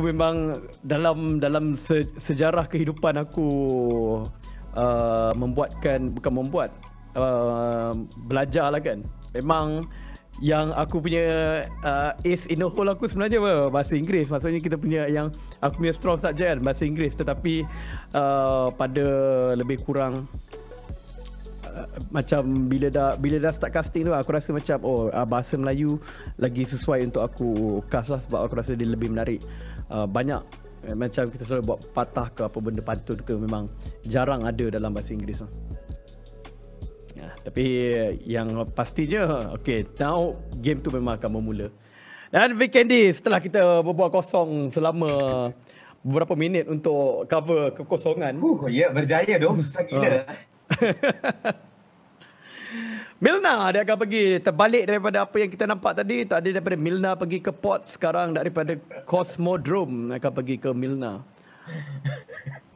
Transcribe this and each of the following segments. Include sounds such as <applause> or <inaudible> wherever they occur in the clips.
aku memang dalam dalam se, sejarah kehidupan aku uh, membuatkan bukan membuat uh, belajar lah kan memang yang aku punya uh, ace in the hole aku sebenarnya apa? bahasa Inggeris maksudnya kita punya yang aku punya strong saja kan bahasa Inggeris tetapi uh, pada lebih kurang uh, macam bila dah bila dah start casting tu aku rasa macam oh ah, bahasa Melayu lagi sesuai untuk aku cast lah sebab aku rasa dia lebih menarik uh, banyak eh, macam kita selalu buat patah ke apa benda pantun ke memang jarang ada dalam bahasa Inggeris. Lah. Yeah, tapi eh, yang pasti je okay now game tu memang akan bermula. Dan Vic Candy setelah kita berbual kosong selama beberapa minit untuk cover kekosongan. Huh, ya yeah, berjaya dong susah gila. Uh. <laughs> Milna dia akan pergi terbalik daripada apa yang kita nampak tadi. Tadi daripada Milna pergi ke port Sekarang daripada Cosmodrome akan pergi ke Milna.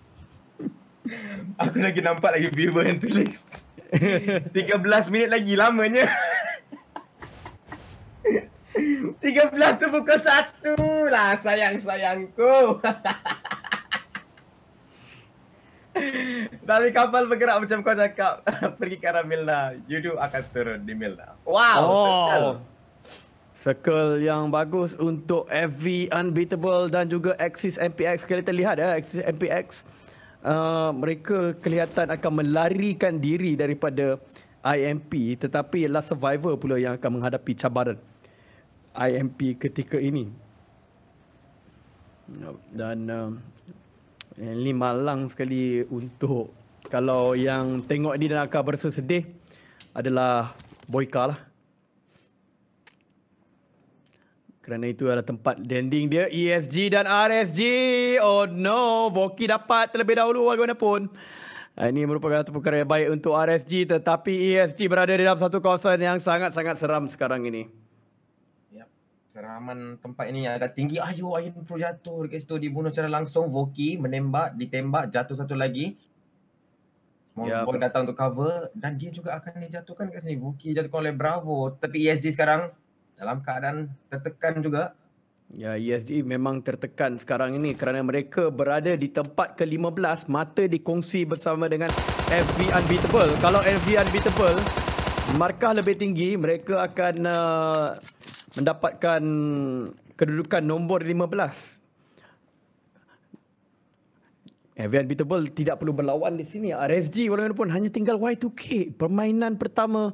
<laughs> Aku lagi nampak lagi Beaver yang tulis. 13 <laughs> minit lagi lamanya. 13 <laughs> tu pukul 1 lah sayang-sayangku. Tapi kapal bergerak macam kau cakap <laughs> pergi ke arah Milna, Yudu akan turun di Milna. Wow, oh. Circle yang bagus untuk every unbeatable dan juga Axis MPX. kali kita lihat ya, Axis MPX. Uh, mereka kelihatan akan melarikan diri daripada IMP. Tetapi last survivor pula yang akan menghadapi cabaran IMP ketika ini. Dan uh, ini malang sekali untuk kalau yang tengok ni dan akan sedih adalah Boyka lah. Kerana itu adalah tempat dending dia. ESG dan RSG. Oh no. Voki dapat terlebih dahulu bagaimanapun. Ah, ini merupakan satu perkara yang baik untuk RSG. Tetapi ESG berada di dalam satu kawasan yang sangat-sangat seram sekarang ini seraman tempat ini agak tinggi. Ayo, Ayun Pro jatuh dekat situ. Dibunuh secara langsung. Voki menembak, ditembak, jatuh satu lagi. Small yeah. boy datang untuk cover. Dan dia juga akan dijatuhkan dekat sini. Voki jatuhkan oleh Bravo. Tapi ESG sekarang dalam keadaan tertekan juga. Ya, ESG memang tertekan sekarang ini kerana mereka berada di tempat ke-15. Mata dikongsi bersama dengan FV Unbeatable. Kalau FV Unbeatable, markah lebih tinggi, mereka akan... Uh mendapatkan kedudukan nombor 15. Evian Beatable tidak perlu berlawan di sini. RSG walaupun hanya tinggal Y2K. Permainan pertama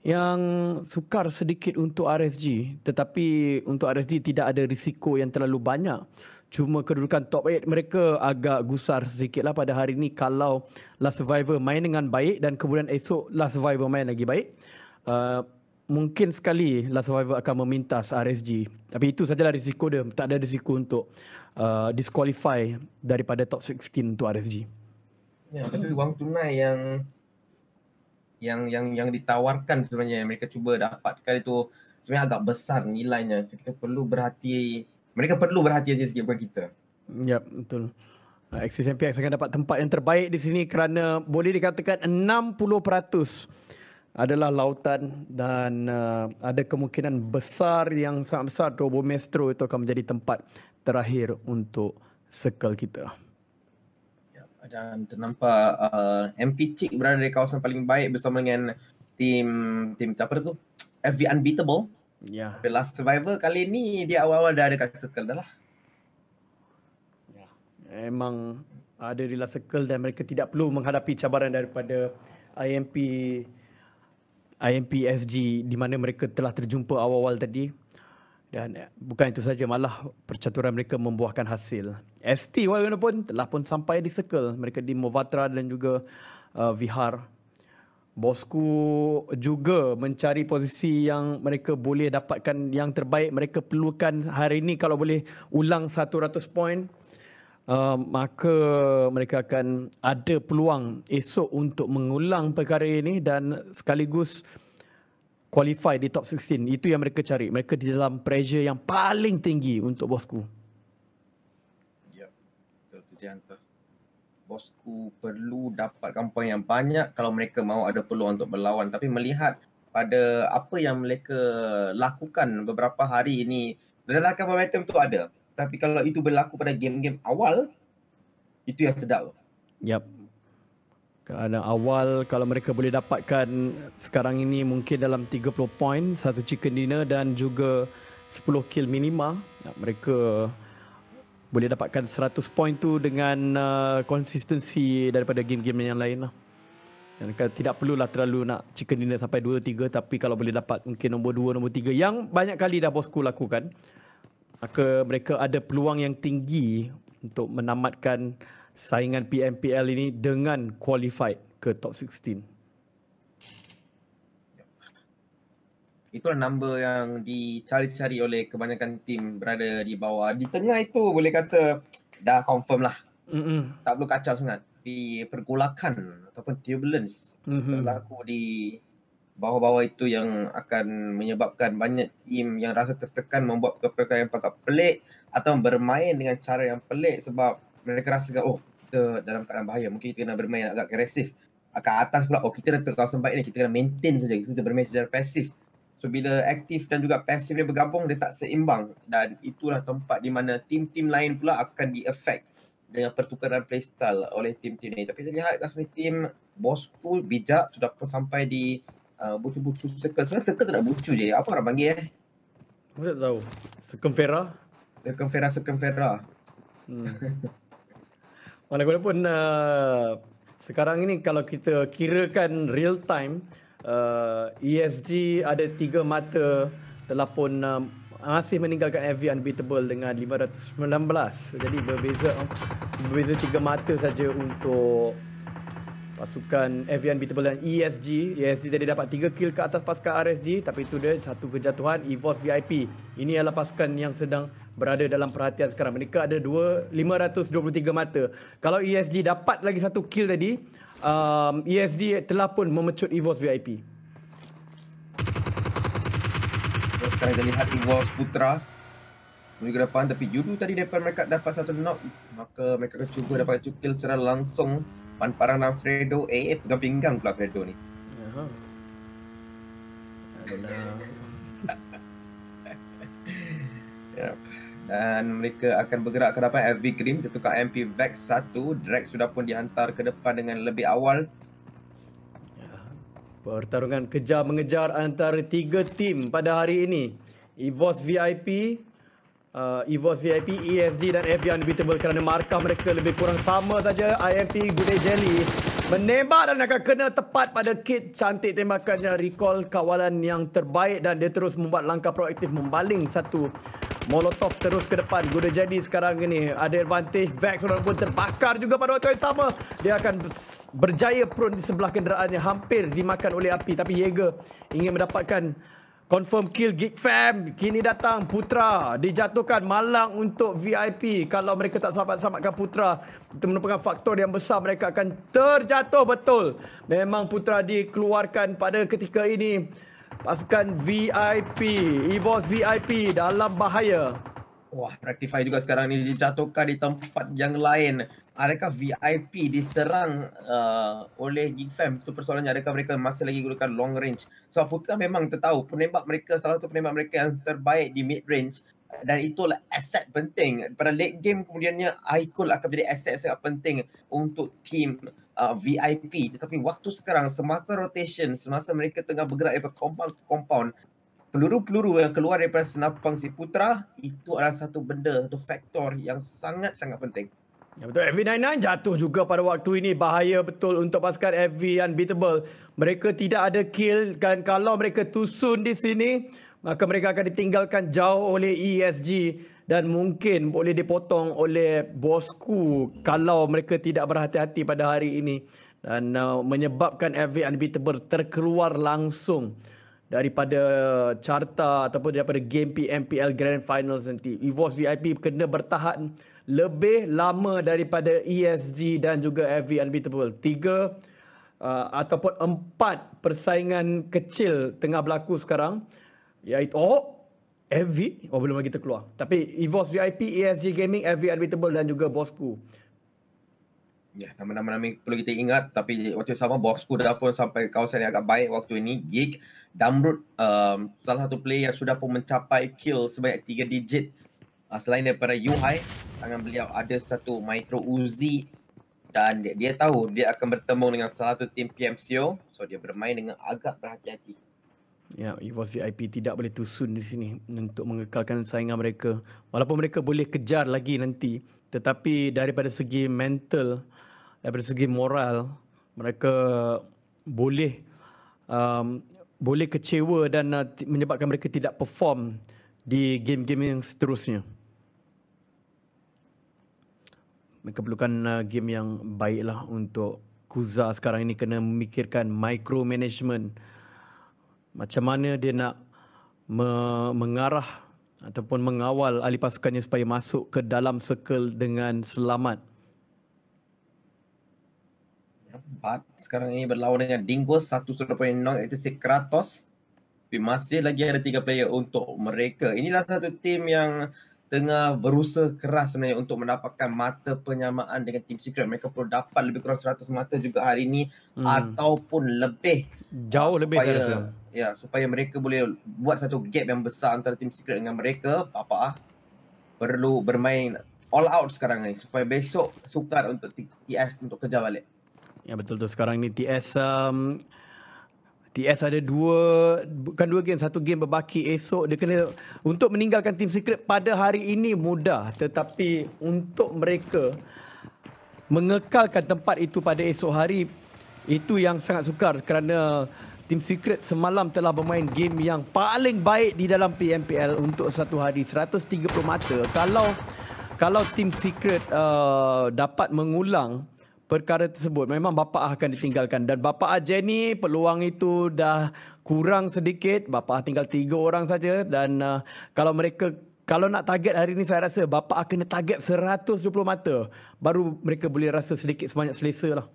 yang sukar sedikit untuk RSG. Tetapi untuk RSG tidak ada risiko yang terlalu banyak. Cuma kedudukan top 8 mereka agak gusar sedikitlah pada hari ini kalau Last Survivor main dengan baik dan kemudian esok Last Survivor main lagi baik. Uh, mungkin sekali Last Survivor akan memintas RSG. Tapi itu sajalah risiko dia. Tak ada risiko untuk uh, disqualify daripada top 16 untuk RSG. Ya, tapi wang tunai yang yang yang yang ditawarkan sebenarnya yang mereka cuba dapatkan itu sebenarnya agak besar nilainya. So, kita perlu berhati mereka perlu berhati-hati sikit bagi kita. Ya, yep, betul. Uh, XCMPX akan dapat tempat yang terbaik di sini kerana boleh dikatakan 60% adalah lautan dan uh, ada kemungkinan besar yang sangat besar Turbo Maestro itu akan menjadi tempat terakhir untuk circle kita. Ya, dan ternampak uh, MP Chick berada di kawasan paling baik bersama dengan tim tim apa tu? FV Unbeatable. Ya. The Last Survivor kali ini dia awal-awal dah ada kat circle dah lah. Ya. Memang ada di last circle dan mereka tidak perlu menghadapi cabaran daripada IMP IMPSG di mana mereka telah terjumpa awal-awal tadi dan eh, bukan itu saja malah percaturan mereka membuahkan hasil. ST walaupun telah pun sampai di circle mereka di Movatra dan juga uh, Vihar. Bosku juga mencari posisi yang mereka boleh dapatkan yang terbaik mereka perlukan hari ini kalau boleh ulang 100 point. Eh, maka mereka akan ada peluang esok untuk mengulang perkara ini dan sekaligus qualify di top 16. Itu yang mereka cari. Mereka di dalam pressure yang paling tinggi untuk bosku. Ya, betul tu Tianta. Bosku perlu dapatkan poin yang banyak kalau mereka mahu ada peluang untuk berlawan. Tapi melihat pada apa yang mereka lakukan beberapa hari ini, dalam kapal momentum tu ada. Tapi kalau itu berlaku pada game-game awal, itu yang sedap. Yap. Kerana awal kalau mereka boleh dapatkan sekarang ini mungkin dalam 30 poin, satu chicken dinner dan juga 10 kill minima, mereka boleh dapatkan 100 poin tu dengan uh, konsistensi daripada game-game yang lain lah. Dan kan tidak perlulah terlalu nak chicken dinner sampai 2-3 tapi kalau boleh dapat mungkin nombor 2, nombor 3 yang banyak kali dah bosku lakukan maka mereka ada peluang yang tinggi untuk menamatkan saingan PMPL ini dengan qualified ke top 16. Itulah number yang dicari-cari oleh kebanyakan tim berada di bawah. Di tengah itu boleh kata dah confirm lah. Mm-hmm. Tak perlu kacau sangat. Di pergolakan ataupun turbulence mm-hmm. berlaku di bahawa bawah itu yang akan menyebabkan banyak tim yang rasa tertekan membuat perkara-perkara yang agak pelik atau bermain dengan cara yang pelik sebab mereka rasa kan, oh kita dalam keadaan bahaya mungkin kita kena bermain agak agresif akan atas pula oh kita dah ke kawasan baik ni kita kena maintain saja kita bermain secara pasif so bila aktif dan juga pasif dia bergabung dia tak seimbang dan itulah tempat di mana tim-tim lain pula akan di affect dengan pertukaran playstyle oleh tim-tim ni tapi saya lihat kat sini tim bosku bijak sudah pun sampai di Ah, bucu-bucu uh, circle. Sebenarnya circle tak nak bucu je. Apa orang panggil eh? Aku tak tahu. Circumfera? Circumfera, circumfera. Hmm. <laughs> Mana kau pun uh, sekarang ini kalau kita kirakan real time uh, ah, ESG ada tiga mata telah pun uh, masih meninggalkan FV unbeatable dengan 519. Jadi berbeza berbeza tiga mata saja untuk pasukan Evian Beatable dan ESG. ESG tadi dapat 3 kill ke atas pasukan RSG tapi itu dia satu kejatuhan EVOS VIP. Ini adalah pasukan yang sedang berada dalam perhatian sekarang. Mereka ada 2, 523 mata. Kalau ESG dapat lagi satu kill tadi, um, ESG telah pun memecut EVOS VIP. Sekarang kita lihat EVOS Putra menuju ke depan tapi judul tadi depan mereka dapat satu knock maka mereka cuba dapat kill secara langsung Pan parang dan Fredo eh, eh pegang pinggang pula Fredo ni. Ya. yep. Dan mereka akan bergerak ke depan FV Cream tertukar MP Vex 1. Drax sudah pun dihantar ke depan dengan lebih awal. Pertarungan kejar mengejar antara tiga tim pada hari ini. Evos VIP uh, EVOS VIP, ESG dan FB Unbeatable kerana markah mereka lebih kurang sama saja. IFT Gude Jelly menembak dan akan kena tepat pada kit cantik tembakannya. Recall kawalan yang terbaik dan dia terus membuat langkah proaktif membaling satu Molotov terus ke depan. Gude Jelly sekarang ini ada advantage. Vex walaupun terbakar juga pada waktu yang sama. Dia akan berjaya prone di sebelah kenderaannya. Hampir dimakan oleh api. Tapi Yeager ingin mendapatkan... Confirm kill Geek Fam. Kini datang Putra. Dijatuhkan malang untuk VIP. Kalau mereka tak selamat-selamatkan Putra. Itu merupakan faktor yang besar. Mereka akan terjatuh betul. Memang Putra dikeluarkan pada ketika ini. Pasukan VIP. Evos VIP dalam Bahaya. Wah, Rectify juga sekarang ni dijatuhkan di tempat yang lain. Adakah VIP diserang uh, oleh Geek Fam? Itu persoalannya. Adakah mereka masih lagi gunakan long range? So, Putra memang tahu penembak mereka, salah satu penembak mereka yang terbaik di mid range. Dan itulah aset penting. Pada late game kemudiannya, Aikul akan jadi aset sangat penting untuk tim uh, VIP. Tetapi waktu sekarang, semasa rotation, semasa mereka tengah bergerak daripada compound ke compound, peluru-peluru yang keluar daripada senapang si putra itu adalah satu benda, satu faktor yang sangat-sangat penting. Ya betul, FV99 jatuh juga pada waktu ini. Bahaya betul untuk pasukan FV unbeatable. Mereka tidak ada kill dan kalau mereka tusun di sini, maka mereka akan ditinggalkan jauh oleh ESG dan mungkin boleh dipotong oleh bosku kalau mereka tidak berhati-hati pada hari ini dan uh, menyebabkan FV unbeatable terkeluar langsung daripada carta ataupun daripada game PMPL Grand Finals nanti. EVOS VIP kena bertahan lebih lama daripada ESG dan juga FV Unbeatable. Tiga uh, ataupun empat persaingan kecil tengah berlaku sekarang. Iaitu, oh, FV? Oh, belum lagi terkeluar. Tapi EVOS VIP, ESG Gaming, FV Unbeatable dan juga Bosku. Ya, yeah, nama-nama perlu kita ingat tapi waktu sama bosku dah pun sampai kawasan yang agak baik waktu ini. Geek, Damrut, um, salah satu player yang sudah pun mencapai kill sebanyak 3 digit. Uh, selain daripada UI, tangan beliau ada satu Micro Uzi dan dia, dia tahu dia akan bertemu dengan salah satu tim PMCO. So dia bermain dengan agak berhati-hati. Ya, yeah, EVOS VIP tidak boleh tusun di sini untuk mengekalkan saingan mereka. Walaupun mereka boleh kejar lagi nanti, tetapi daripada segi mental, daripada segi moral mereka boleh um, boleh kecewa dan uh, menyebabkan mereka tidak perform di game-game yang seterusnya. Mereka perlukan uh, game yang baiklah untuk Kuza sekarang ini kena memikirkan micromanagement. Macam mana dia nak me- mengarah ataupun mengawal ahli pasukannya supaya masuk ke dalam circle dengan selamat. Bat sekarang ini berlawan dengan Dingus 1.0 itu si Kratos. Tapi masih lagi ada tiga player untuk mereka. Inilah satu tim yang tengah berusaha keras sebenarnya untuk mendapatkan mata penyamaan dengan tim Secret. Mereka perlu dapat lebih kurang 100 mata juga hari ini hmm. ataupun lebih. Jauh supaya, lebih saya rasa. Ya, supaya mereka boleh buat satu gap yang besar antara tim Secret dengan mereka. Papa ah? Perlu bermain all out sekarang ini supaya besok sukar untuk TS untuk kejar balik. Ya betul tu sekarang ni TS um, TS ada dua bukan dua game satu game berbaki esok dia kena untuk meninggalkan team secret pada hari ini mudah tetapi untuk mereka mengekalkan tempat itu pada esok hari itu yang sangat sukar kerana Team Secret semalam telah bermain game yang paling baik di dalam PMPL untuk satu hari 130 mata. Kalau kalau Team Secret uh, dapat mengulang perkara tersebut memang bapa akan ditinggalkan dan bapa aja ni peluang itu dah kurang sedikit bapa tinggal tiga orang saja dan uh, kalau mereka kalau nak target hari ini saya rasa bapa akan target 120 mata baru mereka boleh rasa sedikit sebanyak selesa lah.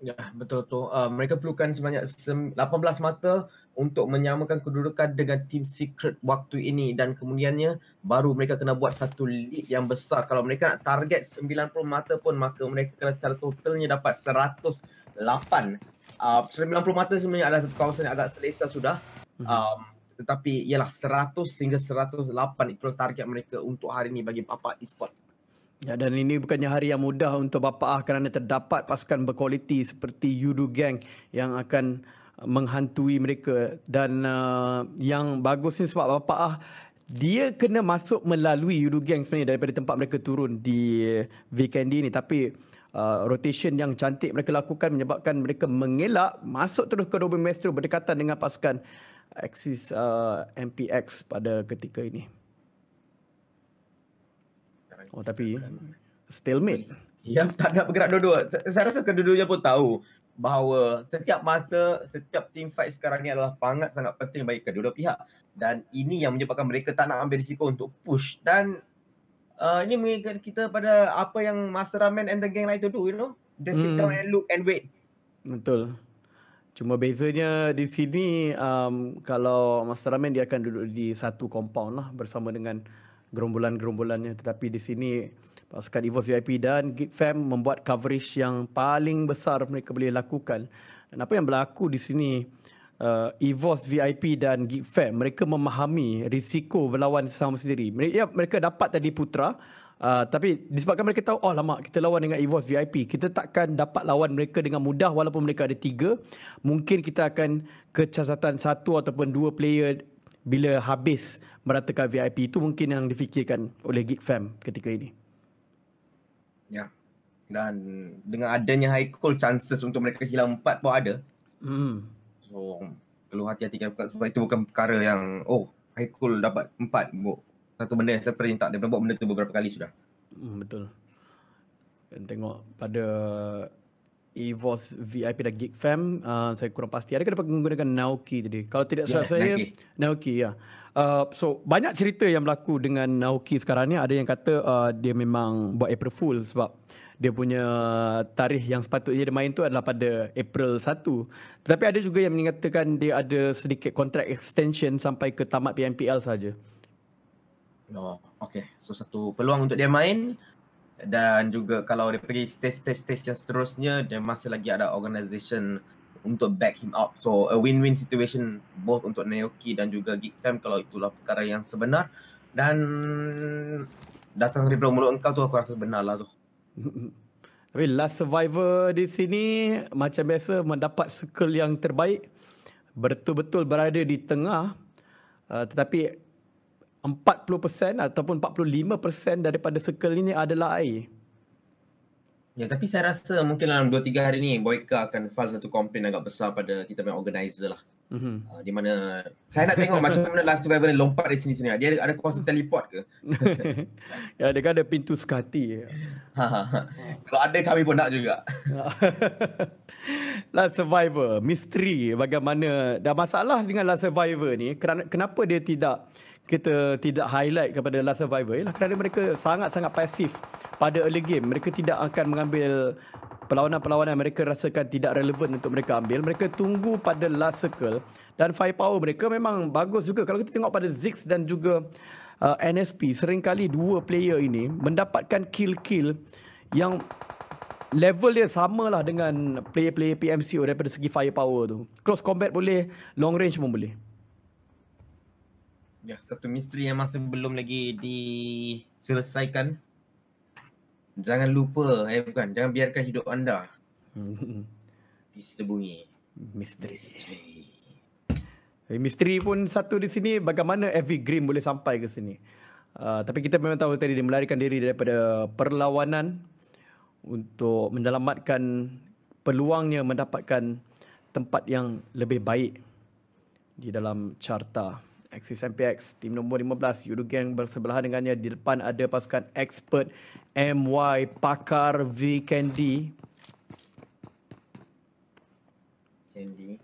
Ya betul tu. Uh, mereka perlukan sebanyak 18 mata untuk menyamakan kedudukan dengan tim secret waktu ini dan kemudiannya baru mereka kena buat satu lead yang besar. Kalau mereka nak target 90 mata pun maka mereka kena secara totalnya dapat 108. Uh, 90 mata sebenarnya adalah satu kawasan yang agak selesa sudah. Mhm. Um, tetapi ialah 100 hingga 108 itu target mereka untuk hari ini bagi Papa Esport. Ya, dan ini bukannya hari yang mudah untuk Bapak Ah kerana terdapat pasukan berkualiti seperti Yudu Gang yang akan menghantui mereka dan uh, yang bagusnya sebab bapa ah dia kena masuk melalui Yudu Gang sebenarnya daripada tempat mereka turun di Vikendi ni tapi uh, rotation yang cantik mereka lakukan menyebabkan mereka mengelak masuk terus ke Robin Maestro berdekatan dengan pasukan Axis uh, MPX pada ketika ini. Oh tapi stalemate. Yang tak nak bergerak dua-dua. Saya rasa kedua-duanya pun tahu bahawa setiap mata, setiap team fight sekarang ni adalah sangat sangat penting bagi kedua-dua pihak dan ini yang menyebabkan mereka tak nak ambil risiko untuk push dan uh, ini mengingatkan kita pada apa yang Master Ramen and the gang like to do you know they sit hmm. down and look and wait betul cuma bezanya di sini um, kalau Master Ramen dia akan duduk di satu compound lah bersama dengan gerombolan-gerombolannya tetapi di sini pasukan Evos VIP dan GitFam membuat coverage yang paling besar mereka boleh lakukan dan apa yang berlaku di sini uh, eh, Evos VIP dan GitFam mereka memahami risiko berlawan sama sendiri mereka, ya, mereka dapat tadi putra Uh, tapi disebabkan mereka tahu, oh lama kita lawan dengan EVOS VIP, kita takkan dapat lawan mereka dengan mudah walaupun mereka ada tiga. Mungkin kita akan kecacatan satu ataupun dua player bila habis meratakan VIP itu mungkin yang difikirkan oleh Geek Fam ketika ini. Ya. Dan dengan adanya high call chances untuk mereka hilang empat pun ada. Hmm. So perlu hati-hati kan sebab itu bukan perkara yang oh high call dapat empat satu benda yang saya perintah dia pernah buat benda tu beberapa kali sudah. Hmm, betul. Dan tengok pada EVOS VIP dan Geek Fam. Uh, saya kurang pasti. Ada dapat menggunakan Naoki tadi? Kalau tidak yeah, ya, saya, Naoki. Naoki ya. Yeah. Uh, so banyak cerita yang berlaku dengan Naoki sekarang ni ada yang kata uh, dia memang buat April Fool sebab dia punya tarikh yang sepatutnya dia main tu adalah pada April 1 tetapi ada juga yang mengatakan dia ada sedikit kontrak extension sampai ke tamat PMPL saja. No, oh, okay. So satu peluang untuk dia main dan juga kalau dia pergi test test test yang seterusnya dia masih lagi ada organisation untuk back him up so a win-win situation both untuk Naoki dan juga Geek Fam kalau itulah perkara yang sebenar dan datang dari belakang mulut engkau tu aku rasa benar lah tu tapi <laughs> last survivor di sini macam biasa mendapat circle yang terbaik betul-betul berada di tengah uh, tetapi 40% ataupun 45% daripada circle ini adalah air. Ya tapi saya rasa mungkin dalam 2-3 hari ni Boyka akan file satu komplain agak besar pada kita punya organizer lah. Mm-hmm. Uh, di mana saya nak tengok macam mana last survivor ni lompat dari sini-sini. Dia ada, ada kuasa teleport ke? <laughs> ya dia kan ada pintu sekati. Ha, ha, ha. Kalau ada kami pun nak juga. <laughs> last survivor, misteri bagaimana. Dah masalah dengan last survivor ni. Kenapa dia tidak kita tidak highlight kepada last survivor ialah kerana mereka sangat-sangat pasif pada early game. Mereka tidak akan mengambil perlawanan-perlawanan mereka rasakan tidak relevan untuk mereka ambil. Mereka tunggu pada last circle dan firepower mereka memang bagus juga. Kalau kita tengok pada Ziggs dan juga uh, NSP, seringkali dua player ini mendapatkan kill-kill yang level dia samalah dengan player-player PMCO daripada segi firepower tu. Cross combat boleh, long range pun boleh. Ya, satu misteri yang masih belum lagi diselesaikan. Jangan lupa, eh bukan, jangan biarkan hidup anda. <laughs> Diserbungi. Misteri. misteri. Misteri pun satu di sini, bagaimana Evie Green boleh sampai ke sini. Uh, tapi kita memang tahu tadi dia melarikan diri daripada perlawanan untuk menyelamatkan peluangnya mendapatkan tempat yang lebih baik di dalam carta. Aksi MPX, tim nombor 15, Yudu Gang bersebelahan dengannya. Di depan ada pasukan expert MY Pakar V Candy. Candy.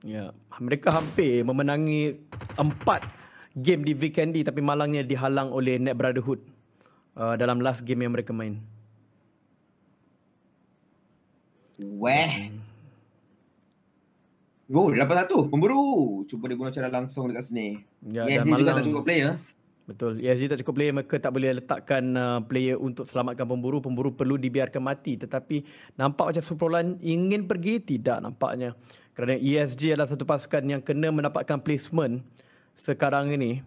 Ya, mereka hampir memenangi empat game di V Candy tapi malangnya dihalang oleh Net Brotherhood uh, dalam last game yang mereka main. Weh. Hmm. Oh, dapat satu Pemburu. Cuba dia bunuh secara langsung dekat sini. Ya, ESG juga malam. Ya, tak cukup player. Betul. ESG tak cukup player mereka tak boleh letakkan uh, player untuk selamatkan pemburu. Pemburu perlu dibiarkan mati. Tetapi nampak macam Superlan ingin pergi? Tidak nampaknya. Kerana ESG adalah satu pasukan yang kena mendapatkan placement sekarang ini.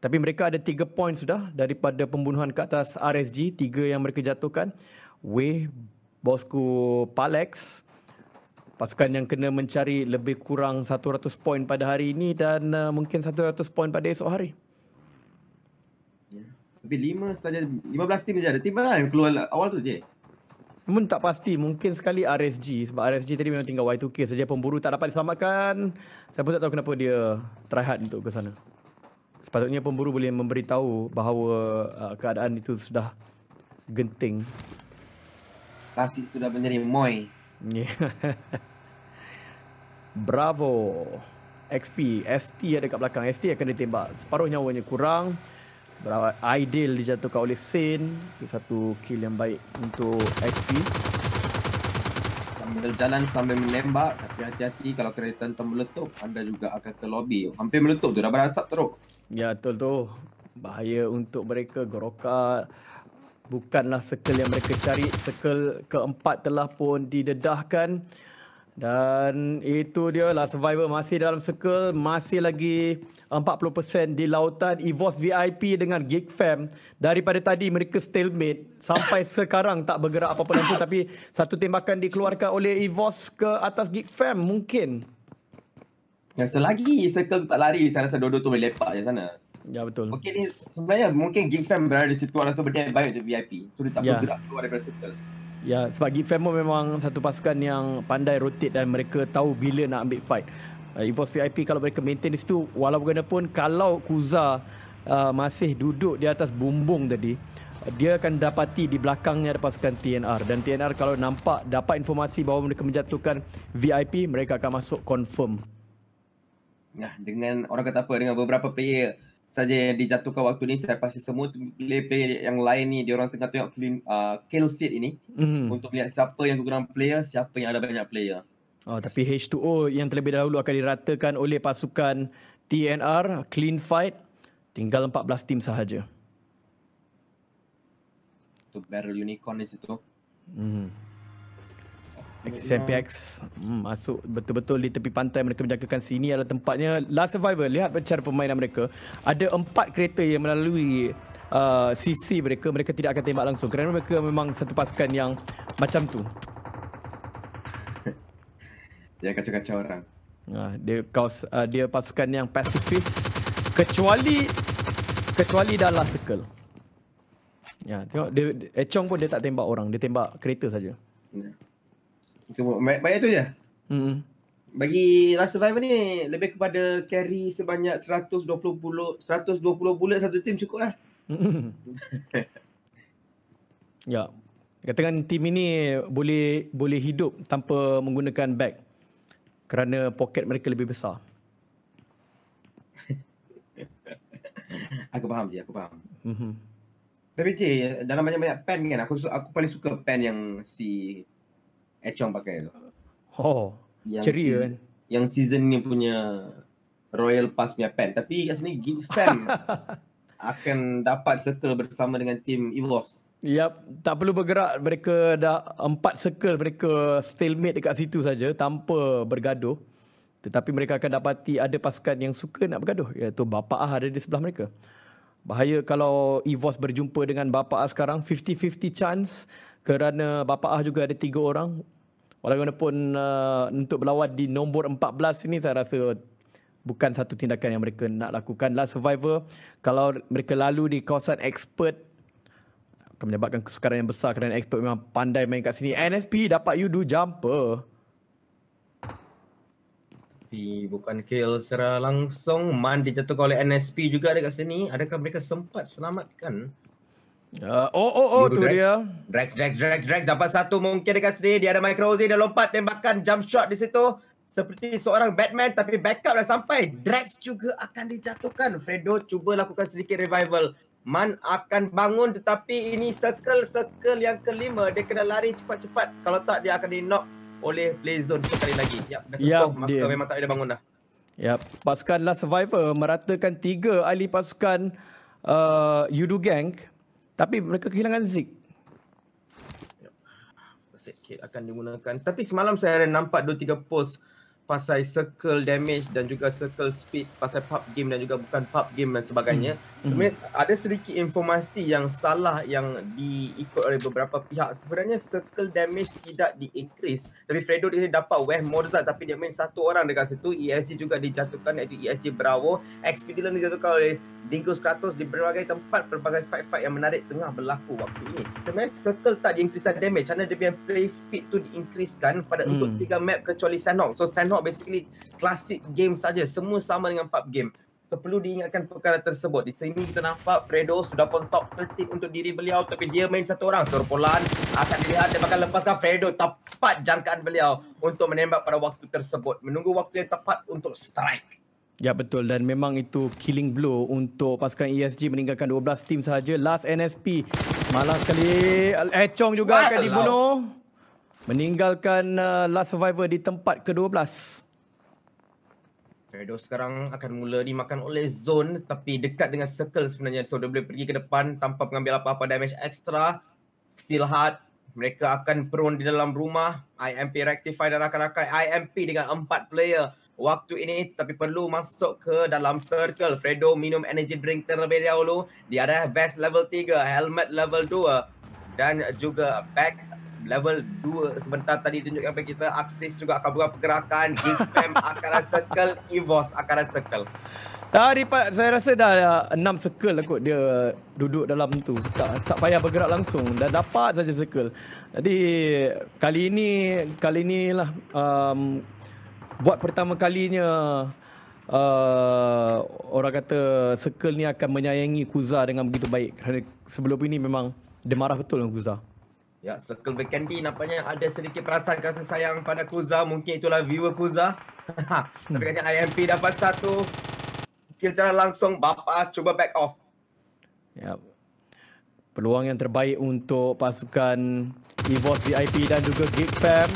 Tapi mereka ada tiga point sudah daripada pembunuhan ke atas RSG. tiga yang mereka jatuhkan. Weh, bosku Palex pasukan yang kena mencari lebih kurang 100 poin pada hari ini dan uh, mungkin 100 poin pada esok hari. Ya. Tapi lima saja, 15 tim saja ada. Tim mana yang keluar awal tu je? Namun tak pasti. Mungkin sekali RSG. Sebab RSG tadi memang tinggal Y2K saja. Pemburu tak dapat diselamatkan. Saya pun tak tahu kenapa dia try hard untuk ke sana. Sepatutnya pemburu boleh memberitahu bahawa uh, keadaan itu sudah genting. Pasti sudah menjadi moy. <laughs> Yeah. Bravo XP ST ada kat belakang ST akan ditembak separuh nyawanya kurang Bravo Ideal dijatuhkan oleh Sin itu satu kill yang baik untuk XP sambil jalan sambil menembak hati-hati kalau kereta tu meletup anda juga akan ke lobby hampir meletup tu dah berasap teruk ya betul tu bahaya untuk mereka Goroka bukanlah circle yang mereka cari circle keempat telah pun didedahkan dan itu dia lah survivor masih dalam circle. Masih lagi 40% di lautan. Evos VIP dengan Fam Daripada tadi mereka stalemate. Sampai sekarang tak bergerak apa-apa lagi. Tapi satu tembakan dikeluarkan oleh Evos ke atas Fam mungkin. Ya, selagi circle tak lari, saya rasa dua-dua tu boleh lepak je sana. Ya betul. Mungkin ni sebenarnya mungkin Fam berada di situ. Alas tu berdiam baik untuk VIP. So dia tak ya. bergerak keluar daripada circle. Ya, sebab Gip Femo memang satu pasukan yang pandai rotate dan mereka tahu bila nak ambil fight. Uh, Evos VIP kalau mereka maintain di situ, walau bagaimanapun kalau Kuza uh, masih duduk di atas bumbung tadi, dia akan dapati di belakangnya ada pasukan TNR dan TNR kalau nampak dapat informasi bahawa mereka menjatuhkan VIP mereka akan masuk confirm. Nah, dengan orang kata apa dengan beberapa player saja yang dijatuhkan waktu ni saya pasti semua player-player yang lain ni dia orang tengah tengok clean, uh, kill feed ini mm-hmm. untuk lihat siapa yang kurang player, siapa yang ada banyak player. Oh, tapi H2O yang terlebih dahulu akan diratakan oleh pasukan TNR, Clean Fight. Tinggal 14 tim sahaja. Itu barrel unicorn ni situ. Hmm. XCMPX hmm, masuk betul-betul di tepi pantai mereka menjagakan sini adalah tempatnya Last Survivor lihat cara permainan mereka ada empat kereta yang melalui uh, sisi mereka mereka tidak akan tembak langsung kerana mereka memang satu pasukan yang macam tu <laughs> yang kacau-kacau orang uh, dia kaos uh, dia pasukan yang pasifis kecuali kecuali dalam circle ya tengok dia Echong pun dia tak tembak orang dia tembak kereta saja yeah. Itu banyak, banyak tu je. Hmm. Bagi last survive ni lebih kepada carry sebanyak 120 bullet, 120 bullet satu team cukup lah. Hmm. <laughs> ya. Katakan team ini boleh boleh hidup tanpa menggunakan bag kerana poket mereka lebih besar. <laughs> aku faham je, aku faham. Mm-hmm. Tapi Cik, dalam banyak-banyak pen kan, aku aku paling suka pen yang si Echong pakai tu. Oh, yang ceria season, kan? Yang season ni punya Royal Pass punya pen. Tapi kat sini Gig Fam <laughs> akan dapat circle bersama dengan tim Evos. Yap, tak perlu bergerak. Mereka dah empat circle mereka stalemate dekat situ saja tanpa bergaduh. Tetapi mereka akan dapati ada pasukan yang suka nak bergaduh. Iaitu Bapa Ah ada di sebelah mereka. Bahaya kalau Evos berjumpa dengan Bapa Ah sekarang 50-50 chance kerana Bapa Ah juga ada tiga orang. Walaupun uh, untuk berlawan di nombor 14 ini saya rasa bukan satu tindakan yang mereka nak lakukan. Last survivor kalau mereka lalu di kawasan expert akan menyebabkan kesukaran yang besar kerana expert memang pandai main kat sini. NSP dapat you do jumper. NSP bukan kill secara langsung man dijatuhkan oleh NSP juga dekat sini adakah mereka sempat selamatkan uh, oh oh oh tu dia Drax Drax. drag drag dapat satu mungkin dekat sini dia ada micro dia lompat tembakan jump shot di situ seperti seorang Batman tapi backup dah sampai Drax juga akan dijatuhkan Fredo cuba lakukan sedikit revival Man akan bangun tetapi ini circle-circle yang kelima Dia kena lari cepat-cepat Kalau tak dia akan di knock oleh Playzone sekali lagi. Yap, dah yep, sentuh. Dia. Maka memang tak ada bangun dah. ya Pasukan Last Survivor meratakan tiga ahli pasukan uh, Yudu Gang. Tapi mereka kehilangan Zik. Yep. akan digunakan. Tapi semalam saya ada nampak dua tiga post pasal circle damage dan juga circle speed pasal pub game dan juga bukan pub game dan sebagainya. Hmm. Sebenarnya mm-hmm. ada sedikit informasi yang salah yang diikut oleh beberapa pihak. Sebenarnya circle damage tidak di-increase. Tapi Fredo dia dapat West morza, tapi dia main satu orang dekat situ. ESG juga dijatuhkan iaitu ESG Bravo. XP Expedition dijatuhkan oleh Dingo Skratos di berbagai tempat berbagai fight-fight yang menarik tengah berlaku waktu ini. Sebenarnya circle tak di-increase damage. Karena dia punya play speed tu di-increasekan pada mm. untuk tiga map kecuali Sandhog. So Sandhog basically classic game saja. Semua sama dengan pub game. So perlu diingatkan perkara tersebut. Di sini kita nampak Fredo sudah pun top 13 untuk diri beliau tapi dia main satu orang. Serpolan akan dilihat dia akan lepaskan Fredo tepat jangkaan beliau untuk menembak pada waktu tersebut. Menunggu waktu yang tepat untuk strike. Ya betul dan memang itu killing blow untuk pasukan ESG meninggalkan 12 tim sahaja. Last NSP malas sekali. Echong eh, juga akan dibunuh. Meninggalkan uh, last survivor di tempat ke-12. Fredo sekarang akan mula dimakan oleh zone tapi dekat dengan circle sebenarnya so dia boleh pergi ke depan tanpa mengambil apa-apa damage extra still hard mereka akan prone di dalam rumah IMP rectify dan rakan-rakan IMP dengan empat player waktu ini tapi perlu masuk ke dalam circle Fredo minum energy drink terlebih dahulu dia ada vest level 3 helmet level 2 dan juga back level 2 sebentar tadi tunjukkan kepada kita Axis juga akan buat pergerakan Gig akan akan circle Evos akan circle Tadi saya rasa dah 6 circle lah kot dia duduk dalam tu. Tak tak payah bergerak langsung. Dah dapat saja circle. Jadi kali ini kali inilah um, buat pertama kalinya uh, orang kata circle ni akan menyayangi Kuza dengan begitu baik kerana sebelum ini memang dia marah betul dengan Kuza. Ya, Circle Vacanti nampaknya ada sedikit perasaan kasih sayang pada Kuza. Mungkin itulah viewer Kuza. Tapi <laughs> kata IMP dapat satu. Kill secara langsung, bapa cuba back off. Ya. Peluang yang terbaik untuk pasukan Evos VIP dan juga Geek Fam.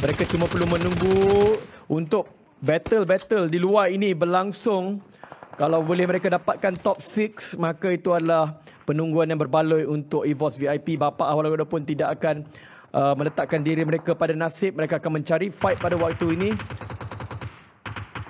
Mereka cuma perlu menunggu untuk battle-battle di luar ini berlangsung. Kalau boleh mereka dapatkan top 6 maka itu adalah penungguan yang berbaloi untuk EVOS VIP. Bapa awal awal pun tidak akan uh, meletakkan diri mereka pada nasib. Mereka akan mencari fight pada waktu ini.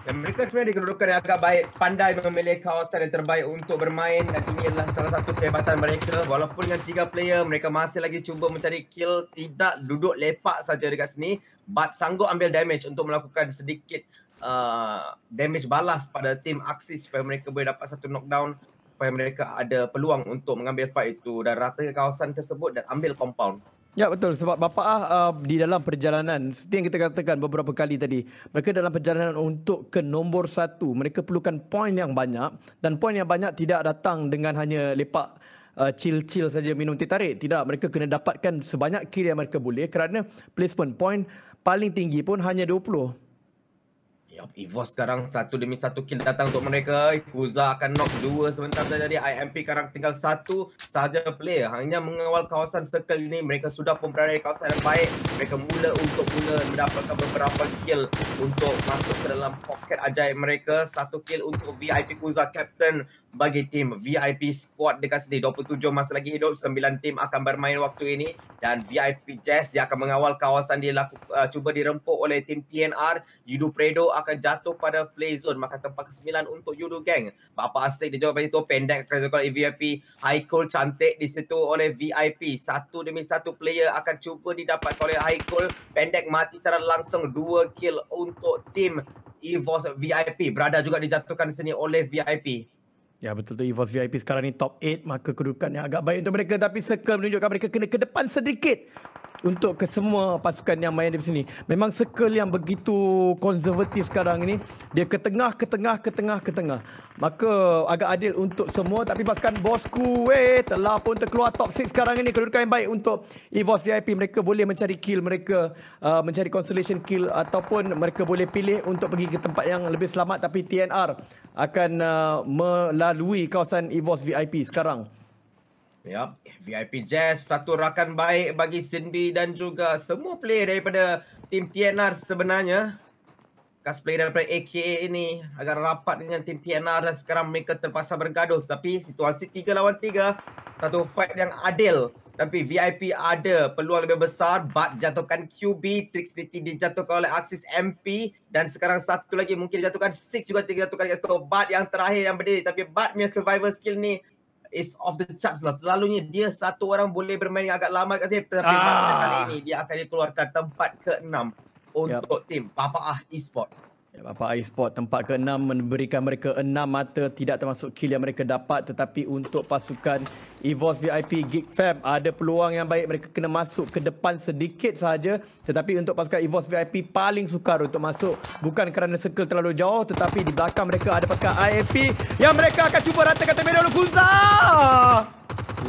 Dan mereka sebenarnya dikedudukan yang agak baik. Pandai memilih kawasan yang terbaik untuk bermain. Dan ini adalah salah satu kehebatan mereka. Walaupun dengan tiga player, mereka masih lagi cuba mencari kill. Tidak duduk lepak saja dekat sini. But sanggup ambil damage untuk melakukan sedikit Uh, damage balas pada tim aksi supaya mereka boleh dapat satu knockdown supaya mereka ada peluang untuk mengambil fight itu dan rata ke kawasan tersebut dan ambil compound. Ya betul sebab bapa ah uh, di dalam perjalanan seperti yang kita katakan beberapa kali tadi mereka dalam perjalanan untuk ke nombor satu mereka perlukan poin yang banyak dan poin yang banyak tidak datang dengan hanya lepak uh, chill-chill saja minum teh tarik tidak mereka kena dapatkan sebanyak kill yang mereka boleh kerana placement point paling tinggi pun hanya Yup, Evo sekarang satu demi satu kill datang untuk mereka. Kuza akan knock dua sebentar saja. Jadi IMP sekarang tinggal satu sahaja player. Hanya mengawal kawasan circle ini. Mereka sudah pun berada di kawasan yang baik. Mereka mula untuk mula mendapatkan beberapa kill untuk masuk ke dalam pocket ajaib mereka. Satu kill untuk VIP Kuza Captain bagi tim VIP squad dekat sini 27 masa lagi hidup 9 tim akan bermain waktu ini dan VIP Jazz dia akan mengawal kawasan dia laku, uh, cuba dirempuk oleh tim TNR Yudu Predo akan jatuh pada play zone maka tempat ke-9 untuk Yudu Gang Bapak Asik dia jawab situ pendek akan call VIP Haikul cantik di situ oleh VIP satu demi satu player akan cuba didapat oleh Haikul pendek mati secara langsung dua kill untuk tim EVOS VIP berada juga dijatuhkan di sini oleh VIP. Ya betul tu Evos VIP sekarang ni top 8 maka kedudukan yang agak baik untuk mereka tapi circle menunjukkan mereka kena ke depan sedikit untuk kesemua pasukan yang main di sini. Memang circle yang begitu konservatif sekarang ini, dia ke tengah, ke tengah, ke tengah, ke tengah. Maka agak adil untuk semua tapi pasukan Bosku weh telah pun terkeluar top 6 sekarang ini. Kedudukan yang baik untuk Evos VIP. Mereka boleh mencari kill mereka, uh, mencari consolation kill ataupun mereka boleh pilih untuk pergi ke tempat yang lebih selamat tapi TNR akan uh, melalui kawasan Evos VIP sekarang. Yep. VIP Jazz, satu rakan baik bagi Sinbi dan juga semua player daripada tim TNR sebenarnya. Kas player daripada AKA ini agak rapat dengan tim TNR dan sekarang mereka terpaksa bergaduh. Tapi situasi tiga lawan tiga satu fight yang adil. Tapi VIP ada peluang lebih besar. Bud jatuhkan QB, Trix DT dijatuhkan oleh Axis MP. Dan sekarang satu lagi mungkin dijatuhkan Six juga tiga jatuhkan. Bud yang terakhir yang berdiri. Tapi Bud punya survival skill ni is off the charts lah. Selalunya dia satu orang boleh bermain agak lama kat sini. Tapi ah. kali ini dia akan dikeluarkan tempat ke-6 untuk yep. tim Papa Ah Esports. Bapa e-sport tempat ke-6 memberikan mereka enam mata tidak termasuk kill yang mereka dapat tetapi untuk pasukan EVOS VIP Geek Fam ada peluang yang baik mereka kena masuk ke depan sedikit sahaja tetapi untuk pasukan EVOS VIP paling sukar untuk masuk bukan kerana circle terlalu jauh tetapi di belakang mereka ada pasukan IAP yang mereka akan cuba ratakan terlebih dahulu Kunza!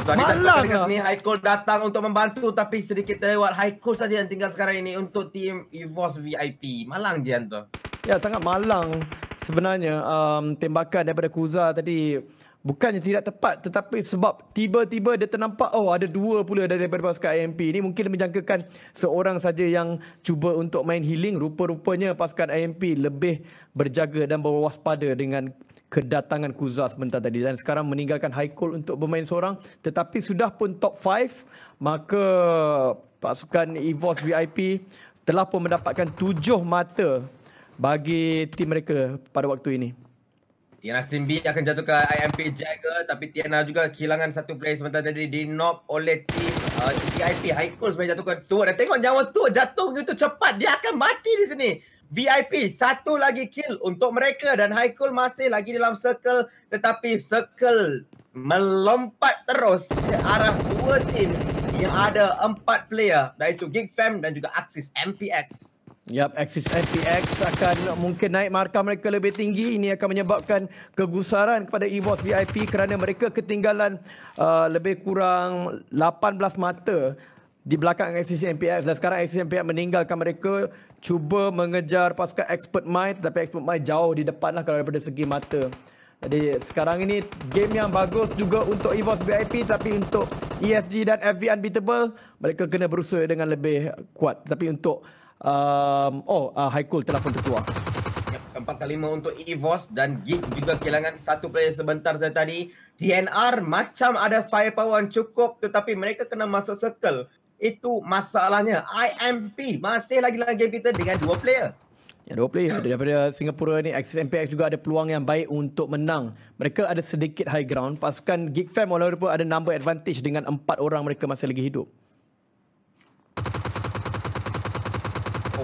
Malang lah. Haikul datang untuk membantu tapi sedikit terlewat. Haikul saja yang tinggal sekarang ini untuk tim EVOS VIP. Malang je hantar. Ya sangat malang sebenarnya um, tembakan daripada Kuza tadi bukannya tidak tepat tetapi sebab tiba-tiba dia ternampak oh ada dua pula daripada pasukan IMP ini mungkin menjangkakan seorang saja yang cuba untuk main healing rupa-rupanya pasukan IMP lebih berjaga dan berwaspada dengan kedatangan Kuza sebentar tadi dan sekarang meninggalkan high Haikul untuk bermain seorang tetapi sudah pun top 5 maka pasukan EVOS VIP telah pun mendapatkan tujuh mata bagi tim mereka pada waktu ini? Tiana Simbi akan jatuhkan IMP Jagger tapi Tiana juga kehilangan satu player sementara tadi di knock oleh tim uh, VIP Haikul sebenarnya jatuhkan Stuart dan tengok jawab Stuart jatuh begitu cepat dia akan mati di sini VIP satu lagi kill untuk mereka dan Haikul masih lagi dalam circle tetapi circle melompat terus ke arah dua tim yang ada empat player iaitu Geek Fam dan juga Axis MPX Yap, Axis FTX akan mungkin naik markah mereka lebih tinggi. Ini akan menyebabkan kegusaran kepada EVOS VIP kerana mereka ketinggalan uh, lebih kurang 18 mata di belakang Axis MPX dan sekarang Axis MPX meninggalkan mereka cuba mengejar pasukan Expert Mind tetapi Expert Mind jauh di depan lah kalau daripada segi mata jadi sekarang ini game yang bagus juga untuk EVOS VIP tapi untuk ESG dan FV Unbeatable mereka kena berusaha dengan lebih kuat tapi untuk um, oh uh, Haikul telah pun tertua keempat kelima untuk Evos dan Geek juga kehilangan satu player sebentar saya tadi TNR macam ada firepower cukup tetapi mereka kena masuk circle itu masalahnya IMP masih lagi dalam game kita dengan dua player Ya, dua player daripada Singapura ni Axis MPX juga ada peluang yang baik untuk menang. Mereka ada sedikit high ground pasukan Geek Fam walaupun ada number advantage dengan empat orang mereka masih lagi hidup.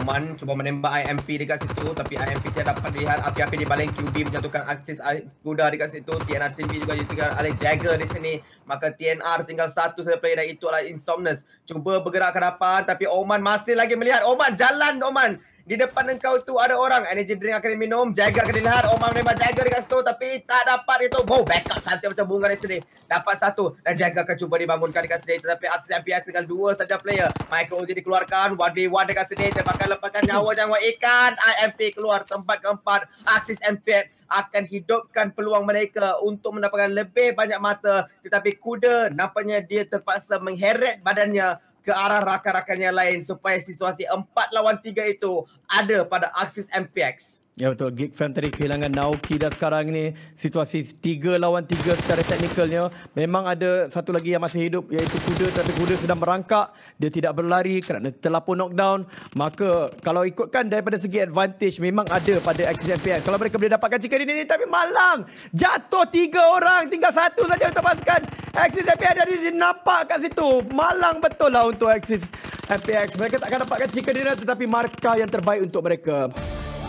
Oman cuba menembak IMP dekat situ tapi IMP tidak dapat lihat api-api di baling QB menjatuhkan akses Guda dekat situ TNR CB juga jatuhkan oleh Jagger di sini maka TNR tinggal satu saja player dan itu adalah Insomnus cuba bergerak ke depan tapi Oman masih lagi melihat Oman jalan Oman di depan engkau tu ada orang Energy drink akan minum Jaga akan dilihat Omar memang jaga dekat situ Tapi tak dapat itu Wow back up cantik macam bunga dari sini Dapat satu Dan jaga akan cuba dibangunkan dekat sini Tetapi Aksis yang biasa dengan dua saja player Micro Uzi dikeluarkan 1v1 dekat sini Dia akan lepaskan nyawa jangan ikan IMP keluar tempat keempat Aksis MP akan hidupkan peluang mereka untuk mendapatkan lebih banyak mata tetapi kuda nampaknya dia terpaksa mengheret badannya ke arah rakan-rakan yang lain supaya situasi 4 lawan 3 itu ada pada aksis MPX. Ya betul, Geek Fam tadi kehilangan Naoki dah sekarang ni Situasi tiga lawan tiga secara teknikalnya Memang ada satu lagi yang masih hidup iaitu kuda Tapi kuda sedang merangkak, dia tidak berlari kerana telah pun knockdown Maka kalau ikutkan daripada segi advantage memang ada pada Axis MPN Kalau mereka boleh dapatkan chicken ini, ini tapi malang Jatuh tiga orang, tinggal satu saja untuk pasukan Axis MPN dari dinampak kat situ Malang betul lah untuk Axis MPX Mereka tak akan dapatkan chicken dinner tetapi markah yang terbaik untuk mereka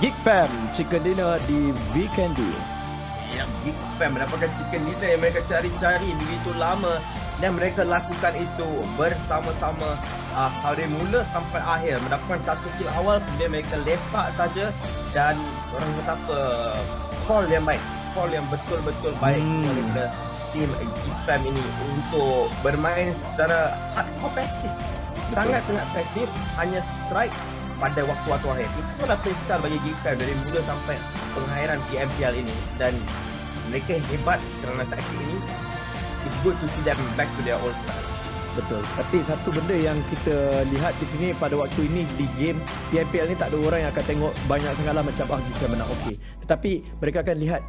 Geek Fam Chicken Dinner di weekend Weekendu. Ya, Geek Fam mendapatkan chicken dinner yang mereka cari-cari begitu lama dan mereka lakukan itu bersama-sama uh, ah, dari mula sampai akhir mendapatkan satu kill awal kemudian mereka lepak saja dan orang kata apa call yang baik call yang betul-betul baik hmm. daripada tim Geek Fam ini untuk bermain secara hardcore passive sangat-sangat passive hanya strike pada waktu-waktu akhir. Itu adalah pesta bagi Geek dari mula sampai pengakhiran GMPL ini. Dan mereka hebat kerana taktik ini. It's good to see them back to their old style. Betul. Tapi satu benda yang kita lihat di sini pada waktu ini di game PMPL ni tak ada orang yang akan tengok banyak sangatlah macam ah kita menang OK. Tetapi mereka akan lihat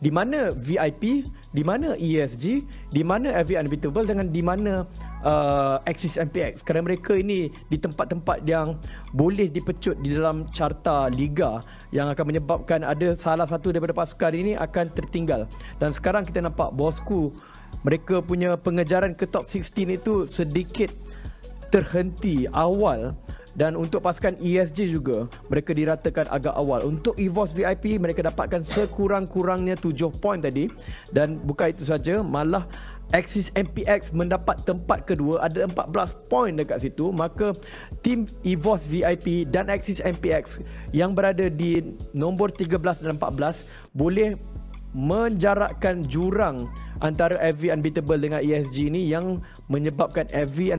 di mana VIP, di mana ESG, di mana FV Unbeatable dengan di mana uh, Axis MPX kerana mereka ini di tempat-tempat yang boleh dipecut di dalam carta liga yang akan menyebabkan ada salah satu daripada pasukan ini akan tertinggal dan sekarang kita nampak Bosku mereka punya pengejaran ke top 16 itu sedikit terhenti awal dan untuk pasukan ESG juga mereka diratakan agak awal untuk EVOS VIP mereka dapatkan sekurang-kurangnya 7 poin tadi dan bukan itu saja malah Axis MPX mendapat tempat kedua ada 14 poin dekat situ maka tim EVOS VIP dan Axis MPX yang berada di nombor 13 dan 14 boleh menjarakkan jurang antara EV Unbeatable dengan ESG ini yang menyebabkan EV